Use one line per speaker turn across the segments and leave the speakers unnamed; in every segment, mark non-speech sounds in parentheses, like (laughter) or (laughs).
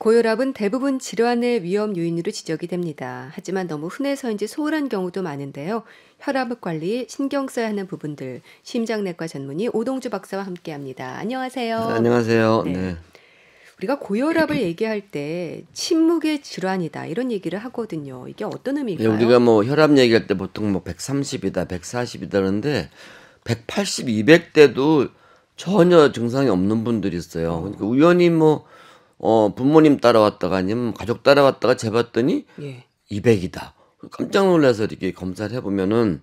고혈압은 대부분 질환의 위험 요인으로 지적이 됩니다. 하지만 너무 흔해서인지 소홀한 경우도 많은데요. 혈압 관리 신경 써야 하는 부분들 심장내과 전문의 오동주 박사와 함께합니다. 안녕하세요. 네,
안녕하세요. 네. 네.
우리가 고혈압을 (clears throat) 얘기할 때 침묵의 질환이다 이런 얘기를 하거든요. 이게 어떤 의미일까요? 예, 우리가
뭐 혈압 얘기할 때 보통 뭐 130이다, 140이다 하는데 180, 200대도 전혀 증상이 없는 분들이 있어요. 그러니까 우연히 뭐어 부모님 따라왔다가 아니면 가족 따라왔다가 재봤더니 예. 200이다. 깜짝 놀라서 이렇게 검사를 해보면은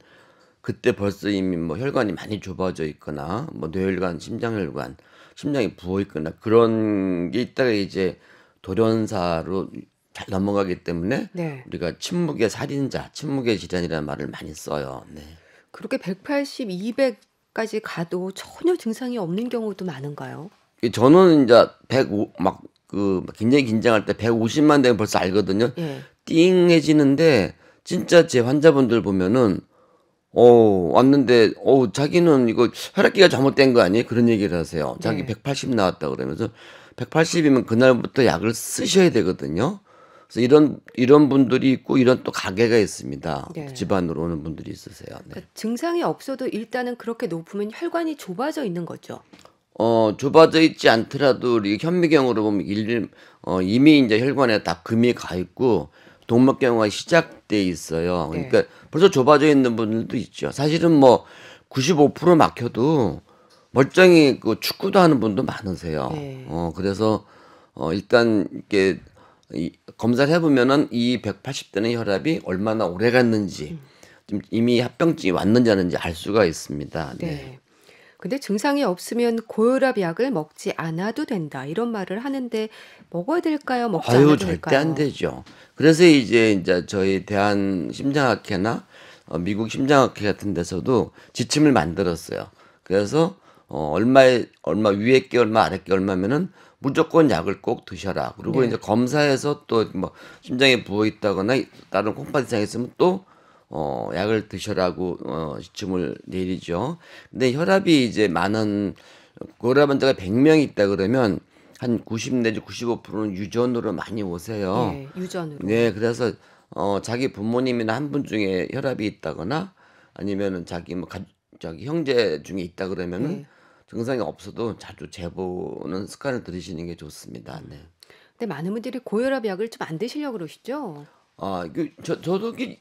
그때 벌써 이미 뭐 혈관이 많이 좁아져 있거나 뭐 뇌혈관, 심장혈관, 심장이 부어 있거나 그런 게 있다가 이제 돌연사로 잘 넘어가기 때문에 네. 우리가 침묵의 살인자, 침묵의 질환이라는 말을 많이 써요. 네.
그렇게 180, 200까지 가도 전혀 증상이 없는 경우도 많은가요?
저는 이제 105막 그 굉장히 긴장할 때 150만 대는 벌써 알거든요. 예. 띵해지는데 진짜 제 환자분들 보면은 어 왔는데 어 자기는 이거 혈액기가 잘못된 거 아니에요? 그런 얘기를 하세요. 네. 자기 예. 180 나왔다 그러면서 180이면 그날부터 약을 쓰셔야 되거든요. 그래서 이런 이런 분들이 있고 이런 또 가게가 있습니다. 네. 집안으로 오는 분들이 있으세요. 네. 그러니까
증상이 없어도 일단은 그렇게 높으면 혈관이 좁아져 있는 거죠.
어, 좁아져 있지 않더라도 이 현미경으로 보면 일, 어, 이미 이제 혈관에 다 금이 가 있고 동맥경화가 시작돼 있어요. 네. 그러니까 네. 벌써 좁아져 있는 분들도 있죠. 사실은 뭐 95% 막혀도 멀쩡히 그 축구도 하는 분도 많으세요. 네. 어, 그래서 어, 일단 이게 이, 검사를 해보면은 이 180대는 혈압이 얼마나 오래 갔는지 좀 음. 이미 합병증이 왔는지 아는지 알 수가 있습니다. 네.
네. 근데 증상이 없으면 고혈압 약을 먹지 않아도 된다. 이런 말을 하는데 먹어야 될까요? 먹지 아유, 않아도 될까요? 절대 안
되죠. 그래서 이제 이제 저희 대한 심장학회나 어, 미국 심장학회 같은 데서도 지침을 만들었어요. 그래서 어, 얼마에 얼마 위에 게 얼마 아래 게 얼마면은 무조건 약을 꼭 드셔라. 그리고 네. 이제 검사에서또 뭐 심장에 부어 있다거나 다른 콩팥 이상 있으면 또 어, 약을 드셔라고 어, 지침을 내리죠. 근데 혈압이 이제 많은, 고혈압 환자가 1 0 0명 있다 그러면 한 90 내지 95%는 유전으로 많이 오세요. 네, 유전으로. 네, 그래서 어 자기 부모님이나 한 분 중에 혈압이 있다거나 아니면은 자기 뭐 가, 자기 형제 중에 있다 그러면은 네. 증상이 없어도 자주 재보는 습관을 들이시는 게 좋습니다. 네.
근데 많은 분들이 고혈압 약을 좀 안 드시려고 그러시죠?
아, 그, 저, 저도 이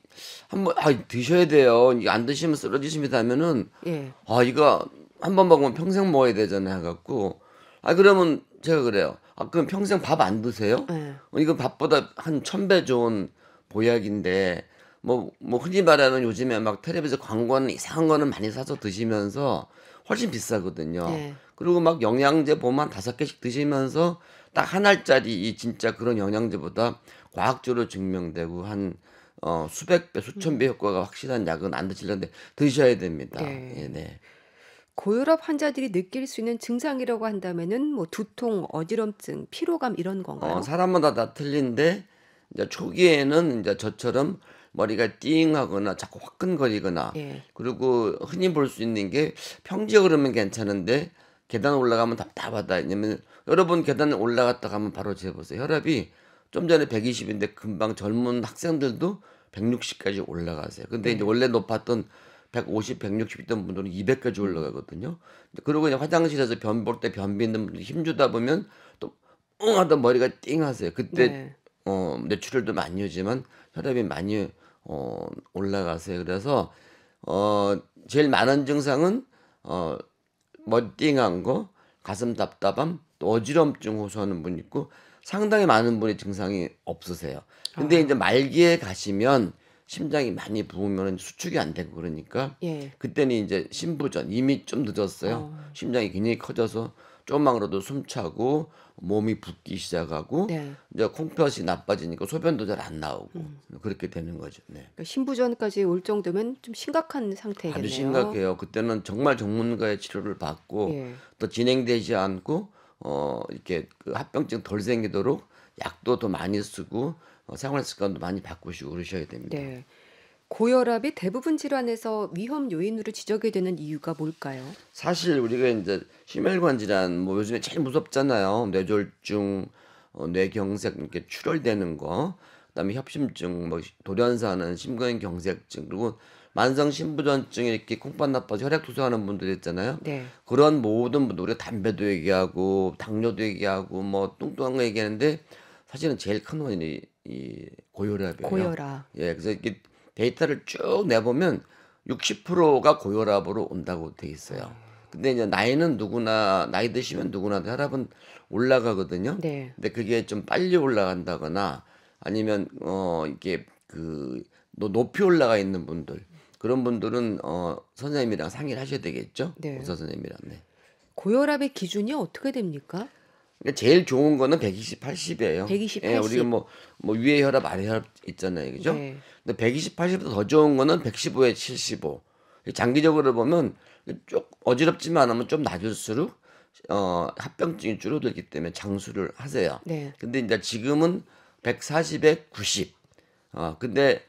한번 아, 드셔야 돼요. 안 드시면 쓰러지십니다 하면은 예. 아, 이거 한 번 먹으면 평생 먹어야 되잖아요. 해갖고 아, 그러면 제가 그래요. 아, 그럼 평생 밥 안 드세요? 예. 어, 이거 밥보다 한 천배 좋은 보약인데 뭐, 뭐 흔히 말하는 요즘에 막 텔레비전 광고는 하 이상한 거는 많이 사서 드시면서 훨씬 비싸거든요. 예. 그리고 막 영양제 보면 다섯 개씩 드시면서 딱 한 알짜리 진짜 그런 영양제보다 과학적으로 증명되고 한 어, 수백 배, 수천 배 음. 효과가 확실한 약은 안드실는데 드셔야 됩니다. 네. 예, 네.
고혈압 환자들이 느낄 수 있는 증상이라고 한다면은 뭐 두통, 어지럼증, 피로감 이런 건가요?
어, 사람마다 다 틀린데 이제 초기에는 이제 저처럼 머리가 띵하거나 자꾸 화끈거리거나 예. 그리고 흔히 볼 수 있는 게 평지에 그러면 괜찮은데 계단 올라가면 답답하다. 왜냐면 여러분 계단 올라갔다 가면 바로 재보세요. 혈압이 좀 전에 120인데 금방 젊은 학생들도 160까지 올라가세요. 근데 네. 이제 원래 높았던 150, 160 있던 분들은 200까지 올라가거든요. 그리고 그냥 화장실에서 변볼 때 변비 있는 분들 힘주다 보면 또응 하던 머리가 띵 하세요. 그때 네. 어, 뇌출혈도 많이 오지만 혈압이 많이 어, 올라가세요. 그래서 어, 제일 많은 증상은 어, 머띵한 뭐 거, 가슴 답답함, 또 어지럼증 호소하는 분 있고 상당히 많은 분이 증상이 없으세요. 근데 아. 이제 말기에 가시면 심장이 많이 부으면 수축이 안 되고 그러니까 예. 그때는 이제 심부전 이미 좀 늦었어요. 어. 심장이 굉장히 커져서 조금만 그래도 숨차고 몸이 붓기 시작하고 네. 이제 콩팥이 나빠지니까 소변도 잘 안 나오고 음. 그렇게 되는 거죠. 네.
그러니까 심부전까지 올 정도면 좀 심각한 상태겠네요. 아주 심각해요.
그때는 정말 전문가의 치료를 받고 예. 또 진행되지 않고 어 이렇게 그 합병증 덜 생기도록 약도 더 많이 쓰고 어, 생활 습관도 많이 바꾸시고 그러셔야 됩니다.
네. 고혈압이 대부분 질환에서 위험 요인으로 지적이 되는 이유가 뭘까요?
사실 우리가 이제 심혈관 질환 뭐 요즘에 제일 무섭잖아요. 뇌졸중, 어, 뇌경색 이렇게 출혈되는 거, 그다음에 협심증, 뭐 돌연사는 심근경색증 그리고 만성 신부전증 이렇게 콩팥 나빠지 혈액 투수하는 분들 있잖아요. 네. 그런 모든 분들 우리가 담배도 얘기하고 당뇨도 얘기하고 뭐 뚱뚱한 거 얘기하는데 사실은 제일 큰 원인이 이 고혈압이에요. 고혈압. 예, 그래서 이렇게 데이터를 쭉 내보면 60%가 고혈압으로 온다고 돼 있어요. 네. 근데 이제 나이는 누구나 나이 드시면 누구나 혈압은 올라가거든요. 네. 근데 그게 좀 빨리 올라간다거나 아니면 어 이게 그 높이 올라가 있는 분들 그런 분들은 어, 선생님이랑 상의를 하셔야 되겠죠? 네. 의사 선생님이랑. 네.
고혈압의 기준이 어떻게 됩니까?
그러니까 제일 좋은 거는 120, 80이에요. 120, 80. 예, 우리가 뭐, 뭐 위에 혈압, 아래 혈압 있잖아요. 그죠? 네. 근데 120, 80보다 더 좋은 거는 115에 75. 장기적으로 보면 쭉 어지럽지만 하면 좀 낮을수록 어, 합병증이 줄어들기 때문에 장수를 하세요. 네. 근데 이제 지금은 140에 90. 어, 근데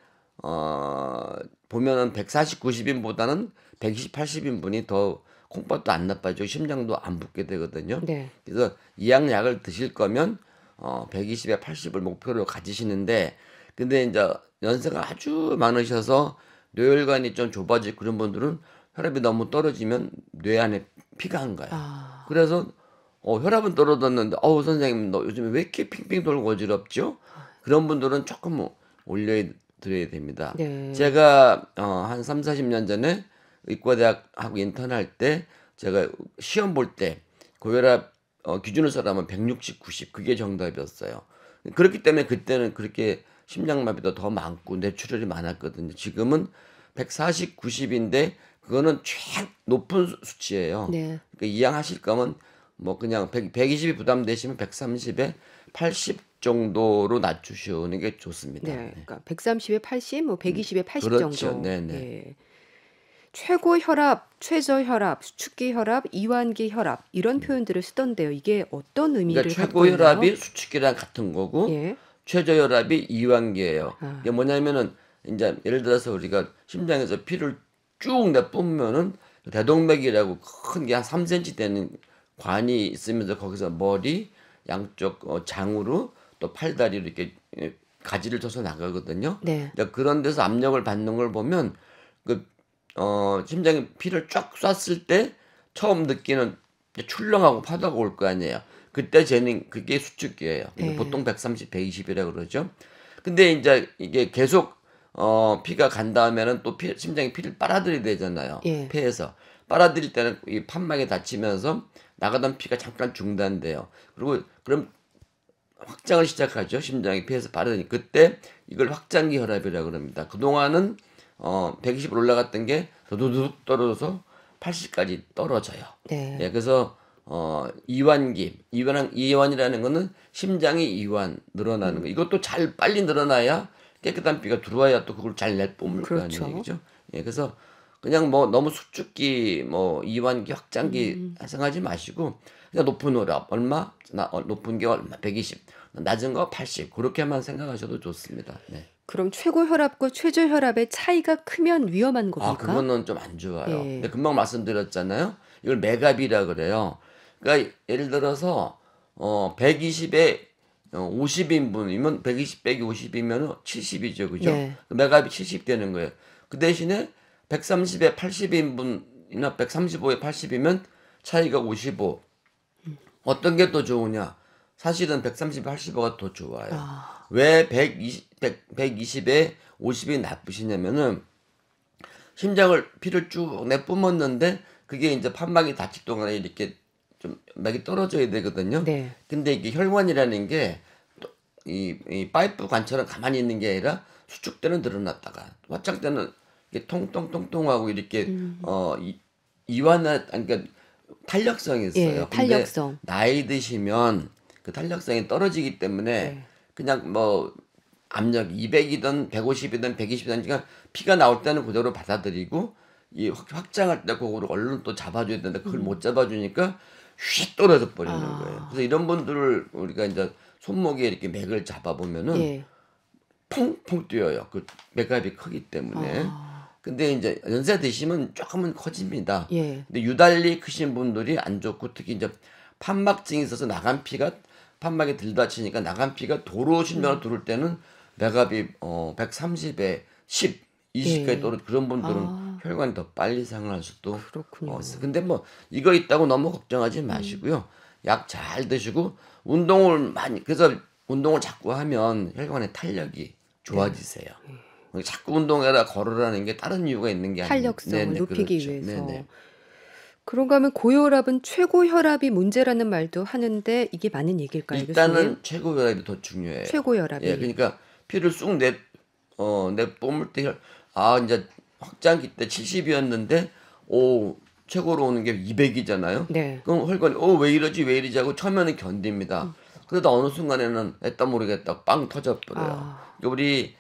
어, 보면은 140, 90인보다는 120, 80인분이 더 콩밥도 안 나빠지고 심장도 안 붓게 되거든요. 네. 그래서 이양 약을 드실 거면 어, 120에 80을 목표로 가지시는데 근데 이제 연세가 아주 많으셔서 뇌혈관이 좀 좁아지 그런 분들은 혈압이 너무 떨어지면 뇌 안에 피가 안 가요. 아... 그래서 어, 혈압은 떨어졌는데 어우 선생님 너 요즘에 왜 이렇게 핑핑 돌고 어지럽죠? 그런 분들은 조금 올려 야 드려야 됩니다. 네. 제가 어, 한 3, 40년 전에 의과대학하고 인턴할 때 제가 시험 볼 때 고혈압 어, 기준을 써라은 160, 90 그게 정답이었어요. 그렇기 때문에 그때는 그렇게 심장마비도 더 많고 뇌출혈이 많았거든요. 지금은 140, 90인데 그거는 최 높은 수치예요. 네. 그러니까 이양 하실 거면 뭐 그냥 100, 120이 부담되시면 130에 80 정도로 낮추시는 게 좋습니다.
네, 네. 그러니까 130에 80, 뭐 120에 80 그렇죠. 정도. 네네. 네. 예. 최고 혈압, 최저 혈압, 수축기 혈압, 이완기 혈압 이런 음. 표현들을 쓰던데요. 이게 어떤 의미를 그러니까 최고 혈압이
수축기랑 같은 거고 예. 최저 혈압이 이완기예요. 아. 이게 뭐냐면은 이제 예를 들어서 우리가 심장에서 피를 쭉 내뿜으면은 대동맥이라고 큰 게 한 3cm 되는 관이 있으면서 거기서 머리 양쪽 어, 장으로 또 팔다리로 이렇게 예, 가지를 쳐서 나가거든요. 네. 그러 그러니까 그런 데서 압력을 받는 걸 보면 그 어, 심장에 피를 쫙 쐈을 때 처음 느끼는 출렁하고 파다가 올 거 아니에요. 그때 쟤는 그게 수축기예요. 네. 보통 130, 120이라 그러죠. 근데 이제 이게 계속 어, 피가 간 다음에는 또 피, 심장이 피를 빨아들이 되잖아요. 예. 폐에서. 빨아들일 때는 이 판막에 닫히면서 나가던 피가 잠깐 중단돼요. 그리고 그럼 확장을 시작하죠. 심장이 피해서 바르니 그때 이걸 확장기 혈압이라고 합니다. 그동안은 어, 120으로 올라갔던 게 도도둑 떨어져서 80까지 떨어져요. 네. 예, 그래서 어, 이완기, 이완, 이완이라는 거는 심장이 이완 늘어나는 거. 이것도 잘 빨리 늘어나야 깨끗한 피가 들어와야 또 그걸 잘 내뿜을 그렇죠. 거라는 얘기죠. 예, 그래서 그냥 뭐 너무 수축기, 뭐 이완기, 확장기 음. 생각하지 마시고 그러니까 높은 오랍 얼마? 나 어, 높은 게 얼마? 120. 낮은 거 80. 그렇게만 생각하셔도 좋습니다. 네.
그럼 최고 혈압과 최저 혈압의 차이가 크면 위험한 아, 겁니까? 아, 그거는
좀안 좋아요. 예. 근데 금방 말씀드렸잖아요. 이걸 맥압이라 그래요. 그러니까 예를 들어서 어 120에 50인분이면 120 빼기 50이면 70이죠. 그죠? 예. 메갑이 70 되는 거예요. 그 대신에 130에 80인분이나 135에 80이면 차이가 55. 어떤 게 또 좋으냐? 사실은 130, 80%가 더 좋아요. 아... 왜 120, 100, 120에 50이 나쁘시냐면은 심장을 피를 쭉 내뿜었는데 그게 이제 판막이 다힐 동안에 이렇게 좀 맥이 떨어져야 되거든요. 네. 근데 이게 혈관이라는 게 이, 이 파이프 관처럼 가만히 있는 게 아니라 수축 때는 늘어났다가 화짝 때는 이게 통통통통하고 이렇게 음. 어 이, 이완을 그러니까 탄력성이 예, 있어요. 예, 탄력성. 나이 드시면 그 탄력성이 떨어지기 때문에 네. 그냥 뭐 압력 200이든 150이든 120이든 그냥 피가 나올 때는 그대로 받아들이고 이 확장할 때 그거를 얼른 또 잡아줘야 되는데 그걸 음. 못 잡아주니까 휙 떨어져 버리는 아. 거예요. 그래서 이런 분들을 우리가 이제 손목에 이렇게 맥을 잡아보면은 예. 퐁퐁 뛰어요. 그 맥압이 크기 때문에. 아. 근데 이제 연세 드시면 조금은 커집니다. 예. 근데 유달리 크신 분들이 안 좋고 특히 이제 판막증이 있어서 나간 피가 판막에 들다치니까 나간 피가 도로 신경을 음. 들을 때는 맥갑이어 130에 10, 20까지 예. 떨어 그런 분들은 아. 혈관이 더 빨리 상할 수도 그렇군요. 어 근데 뭐 이거 있다고 너무 걱정하지 음. 마시고요. 음. 약잘 드시고 운동을 많이 그래서 운동을 자꾸 하면 혈관의 탄력이 네. 좋아지세요. 예. 자꾸 운동해라 걸으라는 게 다른 이유가 있는 게 아니에요. 탄력성을 네네, 높이기 그렇죠. 위해서. 네네.
그런가 하면 고혈압은 최고혈압이 문제라는 말도 하는데 이게 맞는 얘기일까요? 일단은
최고혈압이 더 중요해요. 최고혈압이. 예, 그러니까 피를 쑥 내, 어, 내뿜을 때, 혈, 아, 이제 확장기 때 70이었는데, 오, 최고로 오는 게 200이잖아요. 네. 그럼 혈관이, 어, 왜 이러지, 왜 이러지 하고 처음에는 견딥니다. 음. 그러다 어느 순간에는 애따 모르겠다, 빵 터져버려요. 아. 그러니까 우리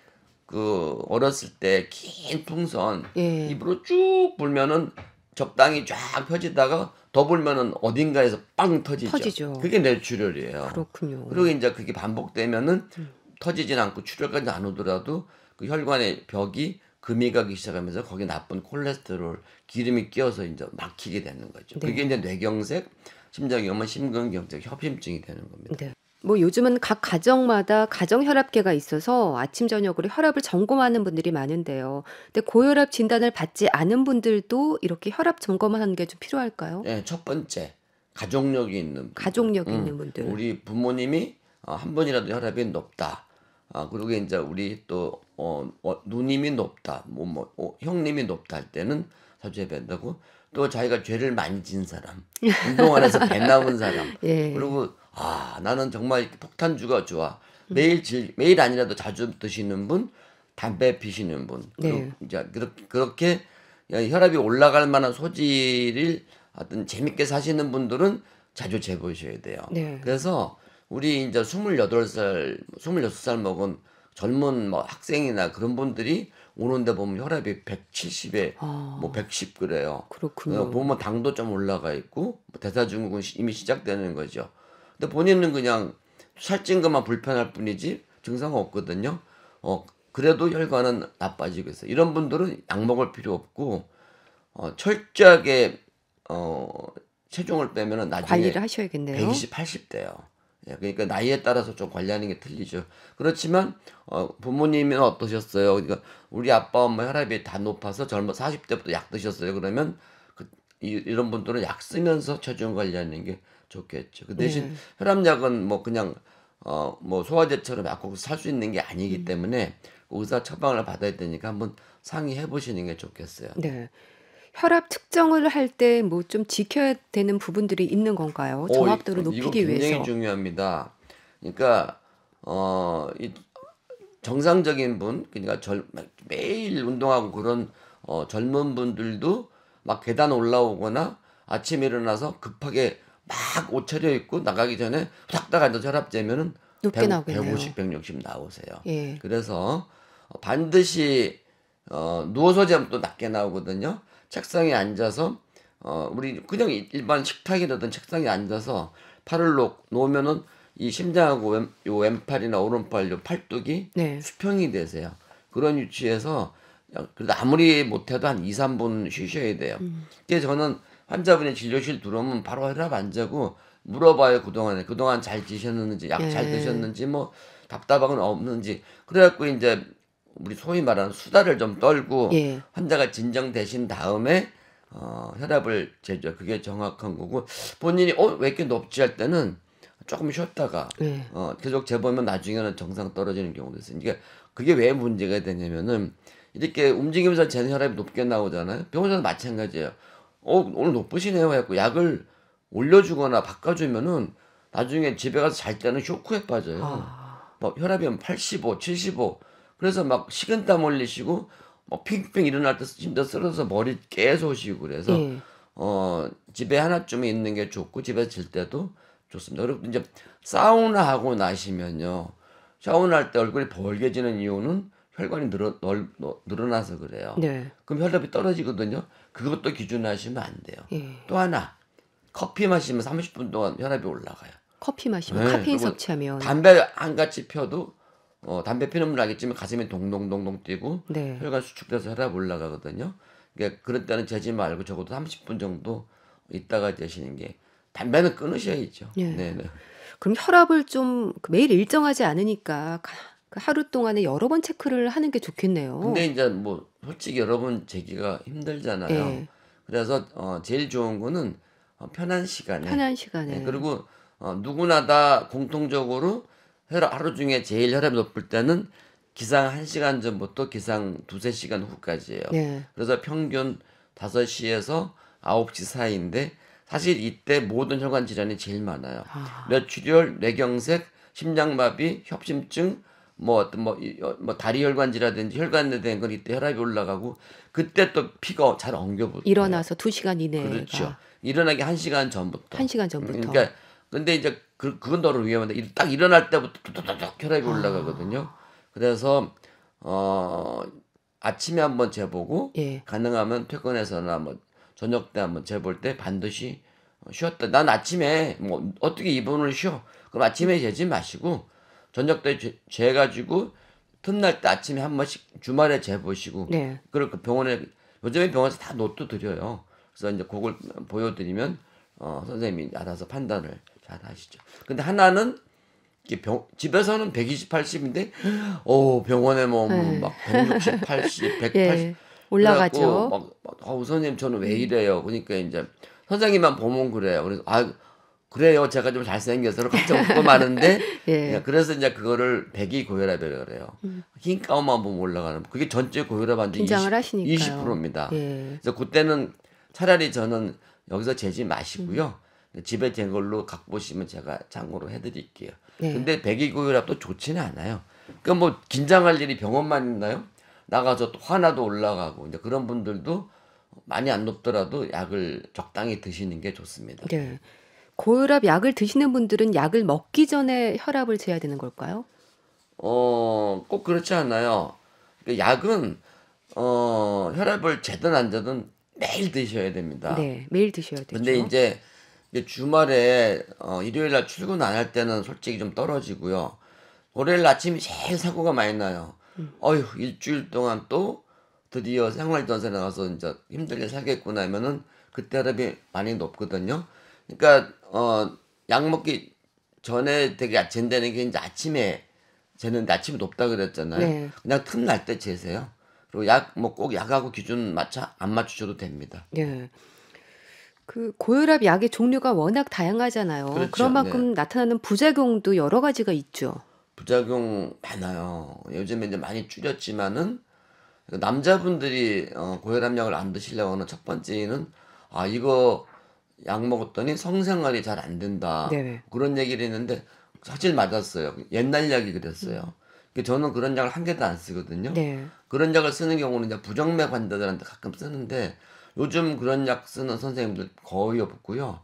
그 어렸을 때 긴 풍선 예. 입으로 쭉 불면은 적당히 쫙 펴지다가 더 불면은 어딘가에서 빵 터지죠. 터지죠. 그게 뇌출혈이에요. 그렇군요. 그리고 이제 그게 반복되면은 음. 터지진 않고 출혈까지 안 오더라도 그 혈관의 벽이 금이 가기 시작하면서 거기 나쁜 콜레스테롤, 기름이 끼어서 이제 막히게 되는 거죠. 네. 그게 이제 뇌경색, 심장염은 심근경색, 협심증이 되는
겁니다. 네. 뭐 요즘은 각 가정마다 가정 혈압계가 있어서 아침 저녁으로 혈압을 점검하는 분들이 많은데요. 근데 고혈압 진단을 받지 않은 분들도 이렇게 혈압 점검을 하는 게 좀 필요할까요? 예, 첫
번째 가족력이 있는 분들. 가족력 음, 있는 분들. 우리 부모님이 어, 한 번이라도 혈압이 높다. 아 그리고 이제 우리 또 어, 어, 누님이 높다, 뭐, 뭐 어, 형님이 높다 할 때는 사죄해야 된다고. 또 자기가 죄를 많이 진 사람, (laughs) 운동 안 해서 배 나온 사람, 예. 그리고 아 나는 정말 폭탄주가 좋아. 매일 질, 매일 아니라도 자주 드시는 분, 담배 피시는 분, 네. 이제 그렇게, 그렇게 혈압이 올라갈 만한 소질을 어떤 재밌게 사시는 분들은 자주 재보셔야 돼요. 네. 그래서 우리 이제 2 8살2 6살 먹은 젊은 뭐 학생이나 그런 분들이 오는데 보면 혈압이 170에 아, 뭐110 그래요. 그렇군요. 어, 보면 당도 좀 올라가 있고 뭐 대사증후군 이미 시작되는 거죠. 근데 본인은 그냥 살찐 것만 불편할 뿐이지 증상 없거든요. 어, 그래도 혈관은 나빠지고 있어요. 이런 분들은 약 먹을 필요 없고 어, 철저하게 어, 체중을 빼면은 나중에 관리를 하셔야겠네요. 120, 80대요. 예, 그러니까 나이에 따라서 좀 관리하는 게 틀리죠. 그렇지만 어, 부모님은 어떠셨어요? 그러니까 우리 아빠 엄마 혈압이 다 높아서 젊어 40대부터 약 드셨어요. 그러면 이, 런 분들은 약 쓰면서 체중 관리하는 게 좋겠죠. 그 대신 네. 혈압약은 뭐 그냥 어 뭐 소화제처럼 약국에서 살 수 있는 게 아니기 음. 때문에 의사 처방을 받아야 되니까 한번 상의해 보시는 게 좋겠어요.
네. 혈압 측정을 할 때 뭐 좀 지켜야 되는 부분들이 있는 건가요? 어, 정확도를 높이기 이거 굉장히 위해서. 굉장히
중요합니다. 그러니까 어 이 정상적인 분 그러니까 절, 매일 운동하고 그런 어, 젊은 분들도 막 계단 올라오거나 아침에 일어나서 급하게 막 옷 차려입고 나가기 전에 후닥닥 앉아 혈압 재면은
높게 100, 나오겠네요. 150,
160 나오세요. 예. 그래서 어, 반드시 어, 누워서 재면 또 낮게 나오거든요. 책상에 앉아서 어, 우리 그냥 일반 식탁이라든 책상에 앉아서 팔을 놓, 놓으면은 이 심장하고 왼, 요 왼팔이나 오른팔 요 팔뚝이 네. 수평이 되세요. 그런 위치에서 그래도 아무리 못해도 한 2, 3분 쉬셔야 돼요. 그 이게 저는 환자분이 진료실 들어오면 바로 혈압 안 재고 물어봐요 그동안에 그동안 잘 드셨는지 약잘 예. 드셨는지 뭐답답함은 없는지 그래갖고 이제 우리 소위 말하는 수다를 좀 떨고 예. 환자가 진정되신 다음에 어, 혈압을 재죠. 그게 정확한 거고 본인이 어왜 이렇게 높지 할 때는 조금 쉬었다가 예. 어, 계속 재보면 나중에는 정상 떨어지는 경우도 있어요. 그러니까 그게 왜 문제가 되냐면은 이렇게 움직이면서 제 혈압이 높게 나오잖아요. 병원에서 마찬가지예요. 어, 오늘 높으시네요. 해갖고 약을 올려주거나 바꿔주면은 나중에 집에 가서 잘 때는 쇼크에 빠져요. 아... 막 뭐 혈압이 85, 75. 그래서 막 식은땀 올리시고막 뭐 핑핑 일어날 때 진짜 쓰러져서 머리 계속 오시고 그래서 예. 어 집에 하나쯤 있는 게 좋고 집에서 질 때도 좋습니다. 여러분 이제 사우나 하고 나시면요. 샤워할 때 얼굴이 벌게지는 이유는 혈관이 늘어, 넓, 늘어나서 그래요. 네. 그럼 혈압이 떨어지거든요. 그것도 기준하시면 안 돼요. 예. 또 하나 커피 마시면 30분 동안 혈압이 올라가요.
커피 마시면 네, 카페인 섭취하면
담배 한 같이 펴도 어, 담배 피는 분 알겠지만 가슴이 동동동동 뛰고 네. 혈관 수축돼서 혈압 올라가거든요. 그러니까 그럴 때는 재지 말고 적어도 30분 정도 있다가 재시는 게 담배는 끊으셔야죠. 예. 네. 네
그럼 혈압을 좀 매일 일정하지 않으니까 그 하루 동안에 여러 번 체크를 하는 게 좋겠네요. 근데
이제 뭐 솔직히 여러 분 재기가 힘들잖아요. 네. 그래서 어 제일 좋은 거는 어, 편한 시간에 편한 시간에 네, 그리고 어 누구나 다 공통적으로 하루 중에 제일 혈압이 높을 때는 기상 1시간 전부터 기상 2, 3시간 후까지예요. 네. 그래서 평균 5시에서 9시 사이인데 사실 이때 모든 혈관 질환이 제일 많아요. 아. 뇌출혈, 뇌경색, 심장마비, 협심증, 뭐 어떤 뭐, 어, 뭐 다리 혈관지라든지 혈관에 대된건 이때 혈압이 올라가고 그때 또 피가 잘 엉겨붙어요.
일어나서 2시간 이내 그렇죠.
일어나기 1시간 전부터. 1시간 전부터. 그러니까 근데 이제 그, 그건 더러 위험한데 딱 일어날 때부터 뚜뚜뚜 혈압이 아. 올라가거든요. 그래서 어 아침에 한번 재보고 예. 가능하면 퇴근해서나 뭐 저녁 때 한번 재볼 때 반드시 쉬었다. 난 아침에 뭐 어떻게 입원을 쉬어? 그럼 아침에 재지 마시고 저녁 때재 가지고 틈날 때 아침에 한 번씩 주말에 재 보시고 네. 그리고 그 병원에 요즘에 병원에서 다 노트 드려요. 그래서 이제 그걸 보여드리면 어, 선생님이 알아서 판단을 잘 하시죠. 근데 하나는 병, 집에서는 120, 80인데 오 병원에 뭐막 뭐 네. 막 160, 80, 180 예,
올라가죠. 막,
막 어, 아, 선생님 저는 왜 이래요? 그러니까 이제 선생님만 보면 그래요. 그래서 아 그래요. 제가 좀 잘생겨서 갑자기 웃고 마는데 (laughs) 예. 그래서 이제 그거를 백이 고혈압이라고 그래요. 음. 흰 가운만 보면 올라가는 그게 전체 고혈압 환자 20, 20%입니다. 예. 그래서 그때는 차라리 저는 여기서 재지 마시고요. 음. 집에 된 걸로 갖고 오시면 제가 장고로 해드릴게요. 예. 근데 백이 고혈압도 좋지는 않아요. 그러니까 뭐 긴장할 일이 병원만 있나요? 나가서 또 화나도 올라가고 이제 그런 분들도 많이 안 높더라도 약을 적당히 드시는 게 좋습니다. 네.
예. 고혈압 약을 드시는 분들은 약을 먹기 전에 혈압을 재야 되는 걸까요?
어, 꼭 그렇지 않아요. 그 약은 어, 혈압을 재든 안 재든 매일 드셔야 됩니다. 네, 매일 드셔야 되죠. 근데 이제 주말에 어, 일요일 날 출근 안 할 때는 솔직히 좀 떨어지고요. 월요일 아침이 제일 사고가 많이 나요. 음. 어휴, 일주일 동안 또 드디어 생활 전세 나가서 이제 힘들게 살겠구나 하면은 그때 혈압이 많이 높거든요. 그러니까 어 약 먹기 전에 되게 잰다는 게 이제 아침에 재는 아침이 높다 그랬잖아요. 네. 그냥 틈날때 재세요. 그리고 약 뭐 꼭 약하고 기준 맞춰 안 맞추셔도 됩니다.
네. 그 고혈압 약의 종류가 워낙 다양하잖아요. 그렇죠. 그런 만큼 네. 나타나는 부작용도 여러 가지가 있죠.
부작용 많아요. 요즘에 이제 많이 줄였지만은 남자분들이 어, 고혈압약을 안 드시려고 하는 첫 번째는 아 이거 약 먹었더니 성생활이 잘 안 된다. 네네. 그런 얘기를 했는데 사실 맞았어요. 옛날 약이 그랬어요. 음. 그러니까 저는 그런 약을 한 개도 안 쓰거든요. 네. 그런 약을 쓰는 경우는 이제 부정맥 환자들한테 가끔 쓰는데 요즘 그런 약 쓰는 선생님들 거의 없고요.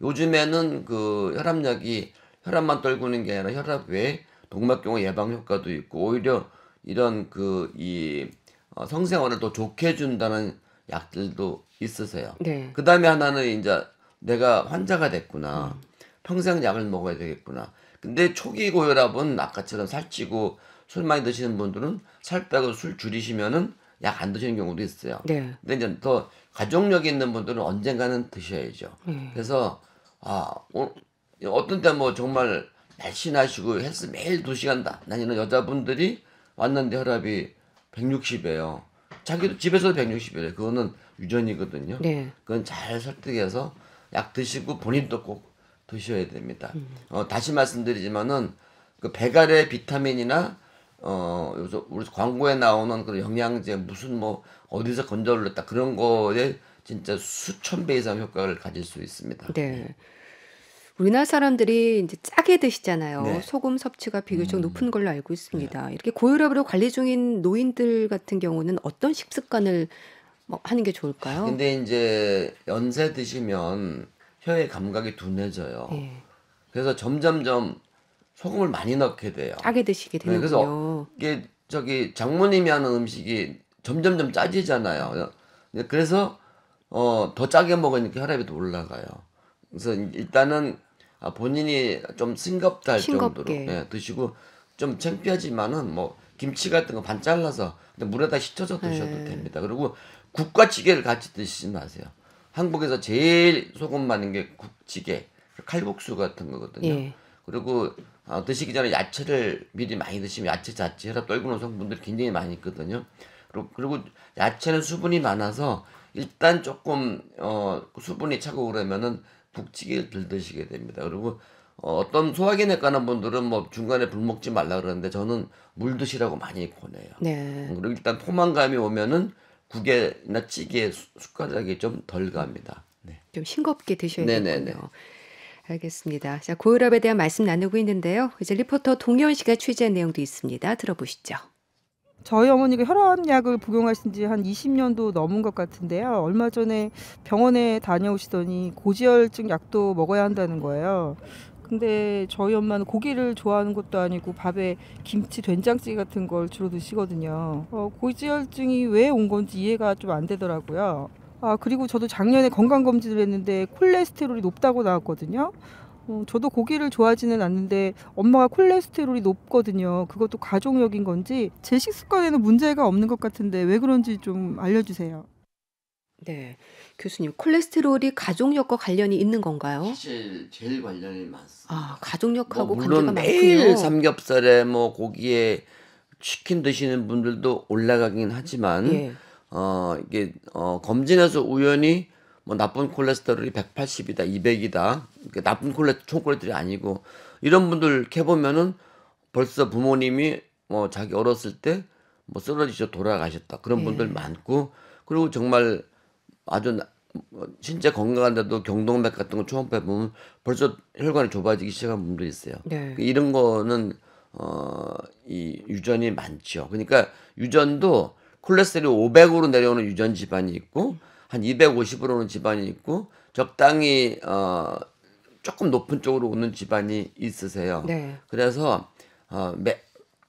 요즘에는 그 혈압약이 혈압만 떨구는 게 아니라 혈압 외에 동맥경화 예방 효과도 있고 오히려 이런 그이 어, 성생활을 더 좋게 해준다는 약들도 있으세요. 네. 그 다음에 하나는 이제 내가 환자가 됐구나. 음. 평생 약을 먹어야 되겠구나. 근데 초기 고혈압은 아까처럼 살찌고 술 많이 드시는 분들은 살 빼고 술 줄이시면은 약 안 드시는 경우도 있어요. 네. 근데 이제 더 가족력이 있는 분들은 언젠가는 드셔야죠. 음. 그래서 아 오, 어떤 때 뭐 정말 날씬하시고 헬스 매일 두 시간 다니는 여자분들이 왔는데 혈압이 160이에요. 자기도 집에서도 160이래. 그거는 유전이거든요. 네. 그건 잘 설득해서 약 드시고 본인도 꼭 드셔야 됩니다. 어, 다시 말씀드리지만은 그 배갈의 비타민이나 어 요새 우리 광고에 나오는 그런 영양제 무슨 뭐 어디서 건져 올렸다 그런 거에 진짜 수천 배 이상 효과를 가질 수 있습니다.
네. 우리나라 사람들이 이제 짜게 드시잖아요. 네. 소금 섭취가 비교적 음. 높은 걸로 알고 있습니다. 네. 이렇게 고혈압으로 관리 중인 노인들 같은 경우는 어떤 식습관을 뭐 하는 게 좋을까요? 근데
이제 연세 드시면 혀의 감각이 둔해져요. 예. 그래서 점점점 소금을 많이 넣게 돼요.
짜게 드시게 되요 네, 그래서
이게 저기 장모님이 하는 음식이 점점점 짜지잖아요. 네, 그래서 어, 더 짜게 먹으니까 혈압이 더 올라가요. 그래서 일단은 아, 본인이 좀 싱겁다 할 싱겁게. 정도로 예, 드시고 좀 창피하지만은 뭐 김치 같은 거 반 잘라서 물에다 씻어서 드셔도 네. 됩니다. 그리고 국과찌개를 같이 드시지 마세요. 한국에서 제일 소금 많은 게 국찌개, 칼국수 같은 거거든요. 예. 그리고 어, 드시기 전에 야채를 미리 많이 드시면 야채 자체 혈압 떨구는 성분들이 굉장히 많이 있거든요. 그리고, 그리고 야채는 수분이 많아서 일단 조금 어, 수분이 차고 그러면은 국찌개를덜 드시게 됩니다. 그리고 어, 어떤 소화기내과나 분들은 뭐 중간에 불 먹지 말라 그러는데 저는 물 드시라고 많이 권해요. 네. 음, 그리고 일단 포만감이 오면은 국에나 찌개 숟가락이 좀 덜 갑니다.
네. 좀 싱겁게 드셔야 네, 네, 되겠네요. 네. 알겠습니다. 자, 고혈압에 대한 말씀 나누고 있는데요. 이제 리포터 동현 씨가 취재한 내용도 있습니다. 들어보시죠. 저희 어머니가 혈압약을 복용하신 지한 20년도 넘은 것 같은데요. 얼마 전에 병원에 다녀오시더니 고지혈증 약도 먹어야 한다는 거예요. 근데 저희 엄마는 고기를 좋아하는 것도 아니고 밥에 김치 된장찌개 같은 걸 주로 드시거든요. 어, 고지혈증이 왜 온 건지 이해가 좀 안 되더라고요. 아 그리고 저도 작년에 건강 검진을 했는데 콜레스테롤이 높다고 나왔거든요. 어, 저도 고기를 좋아하지는 않는데 엄마가 콜레스테롤이 높거든요. 그것도 가족력인 건지 제 식습관에는 문제가 없는 것 같은데 왜 그런지 좀 알려주세요. 네. 교수님, 콜레스테롤이 가족력과 관련이 있는 건가요?
사실 제일 관련이 많습니다.
아, 가족력하고 뭐관련이 매일 많군요.
삼겹살에 뭐 고기에 치킨 드시는 분들도 올라가긴 하지만 예. 어, 이게 어, 검진에서 우연히 뭐 나쁜 콜레스테롤이 180이다, 200이다. 나쁜 콜레 총콜레들이 아니고 이런 분들 캐 보면은 벌써 부모님이 뭐 자기 어렸을 때 뭐 쓰러지셔 돌아가셨다. 그런 예. 분들 많고 그리고 정말 아주 뭐, 진짜 건강한데도 경동맥 같은 거 초음파 보면 벌써 혈관이 좁아지기 시작한 분도 있어요. 네. 그 이런 거는 어이 유전이 많죠. 그러니까 유전도 콜레스테롤 500으로 내려오는 유전 집안이 있고 한 250으로 오는 집안이 있고 적당히 어 조금 높은 쪽으로 오는 집안이 있으세요. 네. 그래서 어 매,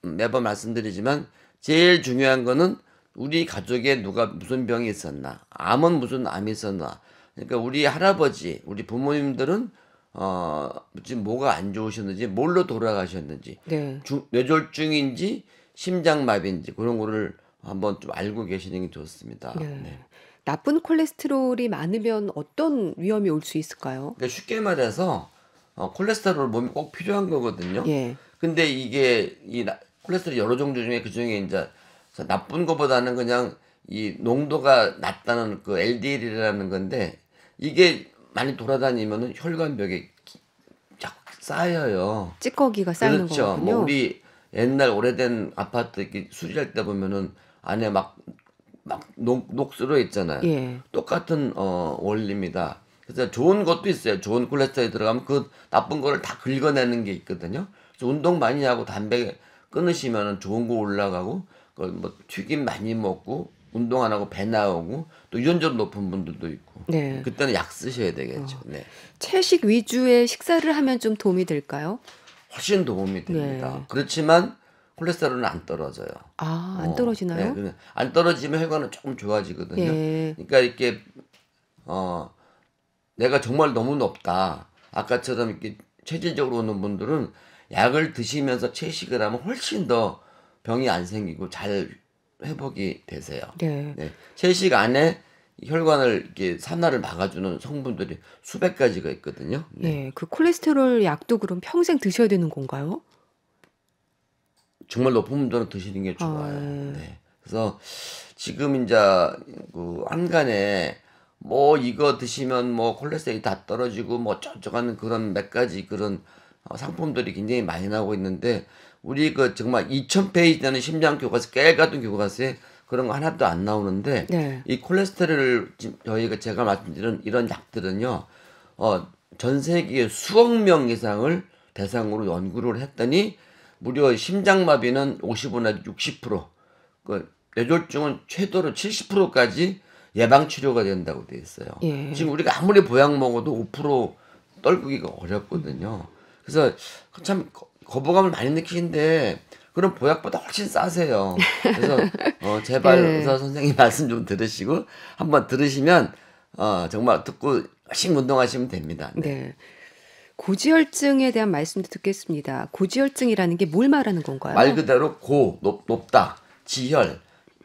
매번 말씀드리지만 제일 중요한 거는 우리 가족에 누가 무슨 병이 있었나, 암은 무슨 암이 있었나. 그러니까 우리 할아버지, 우리 부모님들은 어, 지금 뭐가 안 좋으셨는지, 뭘로 돌아가셨는지, 네. 주, 뇌졸중인지, 심장마비인지 그런 거를 한번 좀 알고 계시는 게 좋습니다. 네. 네.
나쁜 콜레스테롤이 많으면 어떤 위험이 올 수 있을까요? 그러니까 쉽게
말해서 어, 콜레스테롤 몸에 꼭 필요한 거거든요. 예. 근데 이게 이 콜레스테롤 여러 종류 중에 그 중에 이제 나쁜 것보다는 그냥 이 농도가 낮다는 그 LDL이라는 건데 이게 많이 돌아다니면은 혈관벽에 자꾸 쌓여요.
찌꺼기가 쌓이는 그렇죠. 뭐 우리
옛날 오래된 아파트 이렇게 수리할 때 보면은 안에 막 막 녹슬어 녹 있잖아요. 예. 똑같은 어 원리입니다. 그래서 좋은 것도 있어요. 좋은 콜레스테롤이 들어가면 그 나쁜 거를 다 긁어내는 게 있거든요. 그래서 운동 많이 하고 담배 끊으시면 은 좋은 거 올라가고 뭐 튀김 많이 먹고 운동 안 하고 배 나오고 또 유전적 높은 분들도 있고 네. 그때는 약 쓰셔야 되겠죠. 어. 네.
채식 위주의 식사를 하면 좀 도움이 될까요?
훨씬 도움이 됩니다. 네. 그렇지만 콜레스테롤은 안 떨어져요.
아, 안 어. 떨어지나요?
네. 안 떨어지면 혈관은 조금 좋아지거든요. 네. 그러니까 이렇게 어 내가 정말 너무 높다. 아까처럼 이렇게 체질적으로 오는 분들은 약을 드시면서 채식을 하면 훨씬 더 병이 안 생기고 잘 회복이 되세요. 네. 네. 3시간 안에 혈관을 이렇게 산화를 막아주는 성분들이 수백 가지가 있거든요.
네. 네. 그 콜레스테롤 약도 그럼 평생 드셔야 되는 건가요?
정말 높은 분들은 드시는 게 좋아요. 아, 네. 네. 그래서 지금 이제 그안간에뭐 이거 드시면 뭐 콜레스테롤이 다 떨어지고 뭐 쩌쩌하는 그런 몇 가지 그런 어, 상품들이 굉장히 많이 나오고 있는데 우리 그 정말 2,000페이지 되는 심장 교과서 깨알 같은 교과서에 그런 거 하나도 안 나오는데 네. 이 콜레스테롤을 저희가 제가 말씀드린 이런 약들은요. 어, 전 세계에 수억 명 이상을 대상으로 연구를 했더니 무려 심장마비는 55나 60%, 그 뇌졸중은 최대로 70%까지 예방 치료가 된다고 돼 있어요. 예. 지금 우리가 아무리 보약 먹어도 5% 떨구기가 어렵거든요. 그래서 참 거부감을 많이 느끼는데 그럼 보약보다 훨씬 싸세요. 그래서 (laughs) 어, 제발 네. 의사 선생님 말씀 좀 들으시고 한번 들으시면 어, 정말 듣고 열심 운동하시면 됩니다. 네.
네. 고지혈증에 대한 말씀도 듣겠습니다. 고지혈증이라는 게 뭘 말하는 건가요? 말
그대로 고 높, 높다 지혈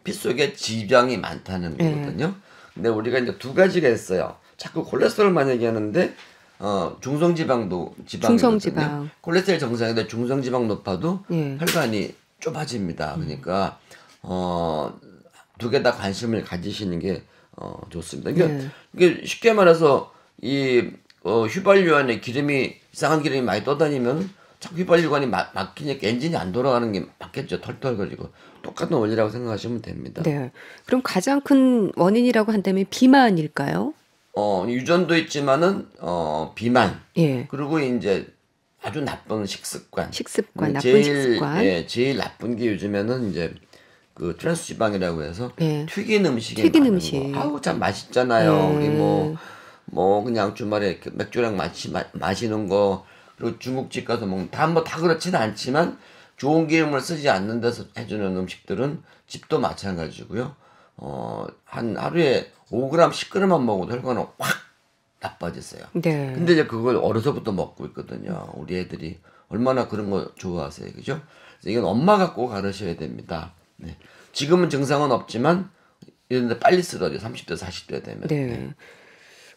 피 속에 지병이 많다는 네. 거거든요. 네. 근데 우리가 이제 두 가지가 있어요. 자꾸 콜레스테롤만 얘기하는데 어 중성지방도 지방 중성지방 콜레스테롤 정상인데 중성지방 높아도 예. 혈관이 좁아집니다. 음. 그러니까 어두 개 다 관심을 가지시는 게 어, 좋습니다. 그러니까 예. 이게 쉽게 말해서 이 어, 휘발유 안에 기름이 이상한 기름이 많이 떠다니면 자꾸 휘발유관이 막, 막히니까 엔진이 안 돌아가는 게 맞겠죠. 털털거리고 똑같은 원리라고 생각하시면 됩니다.
네. 그럼 가장 큰 원인이라고 한다면 비만일까요?
어, 유전도 있지만은 어, 비만. 예. 그리고 이제 아주 나쁜 식습관. 식습관, 뭐 나 제일, 식습관. 예, 제일 나쁜 게 요즘에는 이제 그 트랜스 지방이라고 해서 예. 튀긴 음식이 튀긴
음식. 거. 아우
참 맛있잖아요. 예. 우리 뭐뭐 뭐 그냥 주말에 맥주랑 마시 마, 마시는 거 그리고 중국집 가서 먹는 다뭐다 뭐그렇진 않지만 좋은 기름을 쓰지 않는 데서 해주는 음식들은 집도 마찬가지고요. 어, 한 하루에 5g, 10g만 먹어도 혈관은 확 나빠졌어요. 네. 근데 이제 그걸 어려서부터 먹고 있거든요. 우리 애들이 얼마나 그런 거 좋아하세요, 그죠? 이건 엄마가 꼭 가르셔야 됩니다. 네. 지금은 증상은 없지만 이런데 빨리 쓰러져 요 30대 40대 되면.
네. 네.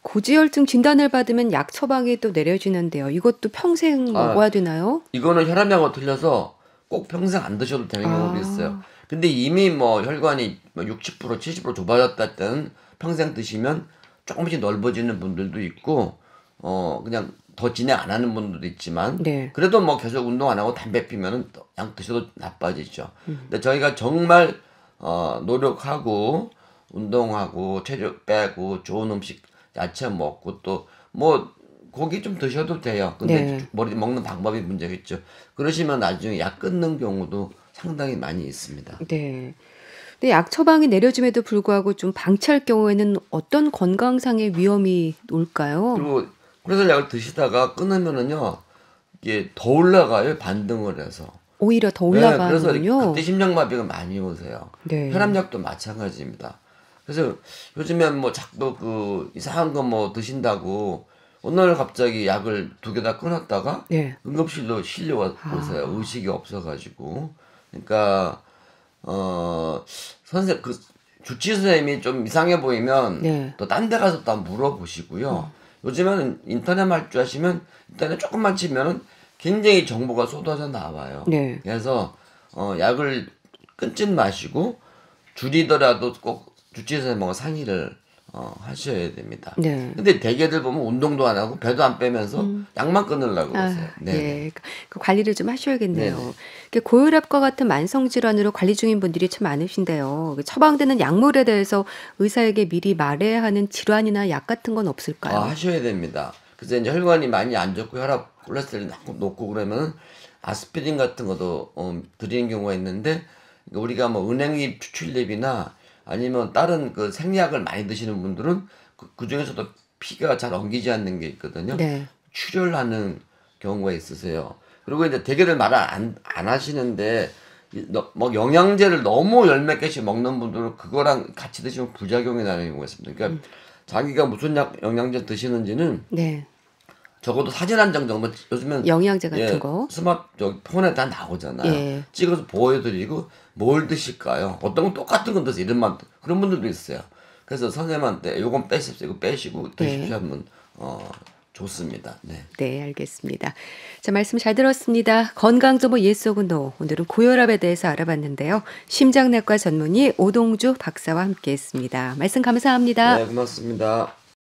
고지혈증 진단을 받으면 약 처방이 또 내려지는데요. 이것도 평생 아, 먹어야 되나요?
이거는 혈압약을 틀려서 꼭 평생 안 드셔도 되는 경우도 아. 있어요. 근데 이미 뭐 혈관이 60% 70% 좁아졌다는 평생 드시면 조금씩 넓어지는 분들도 있고 어 그냥 더 진행 안 하는 분들도 있지만 네. 그래도 뭐 계속 운동 안 하고 담배 피면은 양 드셔도 나빠지죠. 음. 근데 저희가 정말 어 노력하고 운동하고 체력 빼고 좋은 음식 야채 먹고 또 뭐 고기 좀 드셔도 돼요. 근데 네. 머리 먹는 방법이 문제겠죠. 그러시면 나중에 약 끊는 경우도 상당히 많이 있습니다. 네.
근데 약 처방이 내려짐에도 불구하고 좀 방치할 경우에는 어떤 건강상의 위험이 올까요?
그리고 그래서 약을 드시다가 끊으면은요 이게 더 올라가요 반등을 해서
오히려 더 네, 올라가는군요. 네,
그래서 그때 심장마비가 많이 오세요.
네. 혈압약도
마찬가지입니다. 그래서 요즘엔뭐 자꾸 그 이상한 거 뭐 드신다고 오늘 갑자기 약을 두 개 다 끊었다가 네. 응급실로 실려 아. 오세요. 아. 의식이 없어가지고 그러니까 어 선생 그 주치 선생님이 좀 이상해 보이면 네. 또딴 데 가서 또 물어보시고요. 음. 요즘에는 인터넷 말주 하시면 인터넷 조금만 치면은 굉장히 정보가 쏟아져 나와요. 네. 그래서 어 약을 끊진 마시고 줄이더라도 꼭 주치 선생님하고 상의를 어, 하셔야 됩니다. 네. 근데 대개들 보면 운동도 안 하고 배도 안 빼면서 음. 약만 끊으려고 아, 그러세요. 아, 네.
예. 그 관리를 좀 하셔야겠네요. 네네. 고혈압과 같은 만성 질환으로 관리 중인 분들이 참 많으신데요. 그 처방되는 약물에 대해서 의사에게 미리 말해야 하는 질환이나 약 같은 건 없을까요? 아,
하셔야 됩니다. 그래서 이제 혈관이 많이 안 좋고 혈압 콜레스테롤이 높고 그러면 아스피린 같은 것도 어, 드리는 경우가 있는데 그러니까 우리가 뭐 은행잎 추출잎이나 아니면 다른 그 생약을 많이 드시는 분들은 그, 그 중에서도 피가 잘 엉기지 않는 게 있거든요. 네. 출혈하는 경우가 있으세요. 그리고 이제 대개들 말을 안, 안 하시는데 뭐 영양제를 너무 열몇 개씩 먹는 분들은 그거랑 같이 드시면 부작용이 나는 경우가 있습니다. 그러니까 음. 자기가 무슨 약 영양제 드시는지는 네. 적어도 사진 한 장 정도 요즘엔
영양제 같은 예, 거
스마트폰에 다 나오잖아요. 예. 찍어서 보여드리고 뭘 드실까요? 어떤 건 똑같은 건 드세요. 이름만 그런 분들도 있어요. 그래서 선생님한테 요건 빼십시오, 이거 빼시고 네. 드십시오 예. 하면 어. 좋습니다. 네.
네, 알겠습니다. 자, 말씀 잘 들었습니다. 건강정보 예속은노 오늘은 고혈압에 대해서 알아봤는데요. 심장내과 전문의 오동주 박사와 함께했습니다. 말씀 감사합니다. 네,
고맙습니다.